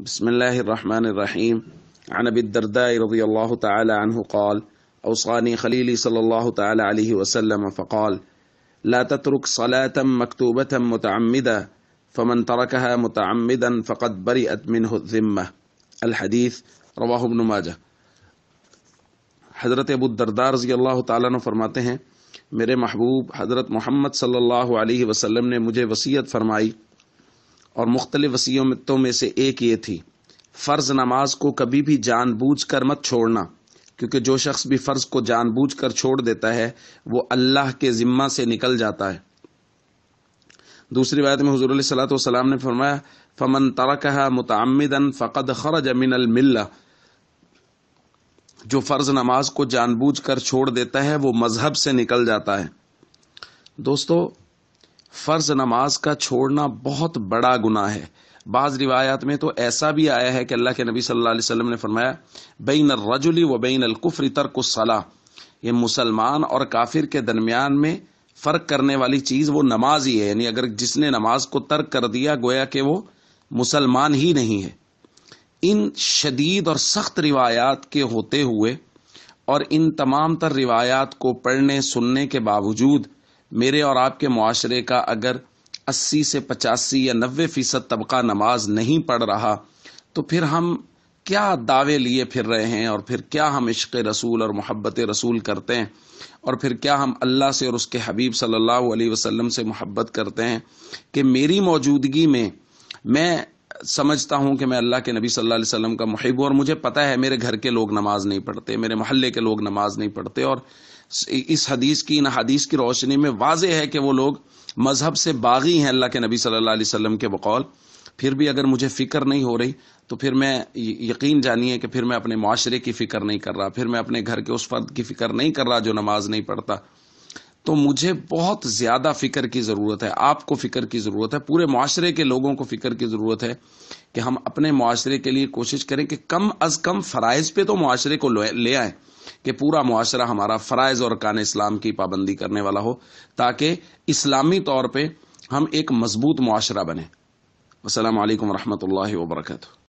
بسم الله الرحمن الرحيم عن أبي الدرداء رضي الله تعالى عنه قال أوصاني خليلي صلى الله تعالى عليه وسلم فقال لا تترك صلاة مكتوبة متعمدة فمن تركها متعمدا فقد برئت منه الذمة الحديث رواه ابن ابو الدرداء رضي الله تعالى عنه فرماتے ہیں میرے محبوب حضرت محمد मोहम्मद सल्लल्लाहु अलैहि وسلم نے مجھے وصیت فرمائی और मुख्तलि वसीयतों में से एक ये थी फ़र्ज़ नमाज को कभी भी जानबूझ कर मत छोड़ना क्योंकि जो शख्स भी फ़र्ज़ को जानबूझ कर छोड़ देता है वो अल्लाह के ज़िम्मा से निकल जाता है दूसरी बात में हजूर सलाम ने फरमाया फमन तरकहा मुतमदन फ़कद जमीन अलमिल्ल जो फ़र्ज़ नमाज को जानबूझ कर छोड़ देता है वो मज़हब से निकल जाता है दोस्तों फ़र्ज नमाज का छोड़ना बहुत बड़ा गुना है बाज़ रिवायात में तो ऐसा भी आया है कि अल्लाह के नबी सल्लल्लाहु अलैहि वसल्लम ने फरमाया बैन रजुली व बैन अलकुफ़री तरकुसला ये मुसलमान और काफिर के दरमियान में फ़र्क करने वाली चीज़ वो नमाज ही है यानी अगर जिसने नमाज को तर्क कर दिया गोया कि वो मुसलमान ही नहीं है इन शदीद और सख्त रिवायात के होते हुए और इन तमाम तर रिवायात को पढ़ने सुनने के बावजूद मेरे और आपके माशरे का अगर अस्सी से पचासी या नबे फीसद तबका नमाज नहीं पढ़ रहा तो फिर हम क्या दावे लिए फिर रहे हैं और फिर क्या हम इश्क रसूल और मोहब्बत रसूल करते हैं और फिर क्या हम अल्लाह से और उसके हबीब सल्लल्लाहु अलैहि वसल्लम से मोहब्बत करते हैं कि मेरी मौजूदगी में मैं समझता हूं कि मैं अल्लाह के नबी सल्लल्लाहु अलैहि वसल्लम का मुहिब हूं और मुझे पता है मेरे घर के लोग नमाज नहीं पढ़ते मेरे मोहल्ले के लोग नमाज नहीं पढ़ते और इस हदीस की इन हदीस की रोशनी में वाज है कि वो लोग मजहब से बागी हैं अल्लाह के नबी सल्लल्लाहु अलैहि वसल्लम के बकौल फिर भी अगर मुझे फ़िक्र नहीं हो रही तो फिर मैं यकीन जानिए कि फिर मैं अपने माशरे की फ़िक्र नहीं कर रहा फिर मैं अपने घर के उस फर्द की फ़िक्र नहीं कर रहा जो नमाज नहीं पढ़ता तो मुझे बहुत ज्यादा फिक्र की जरूरत है आपको फिक्र की जरूरत है पूरे माशरे के लोगों को फिक्र की जरूरत है कि हम अपने माशरे के लिए कोशिश करें कि कम अज कम फराइज पे तो माशरे को ले आए कि पूरा मुआरा हमारा फराइज और कान इस्लाम की पाबंदी करने वाला हो ताकि इस्लामी तौर पर हम एक मजबूत माशरा बने असलकम वरहमल वर्का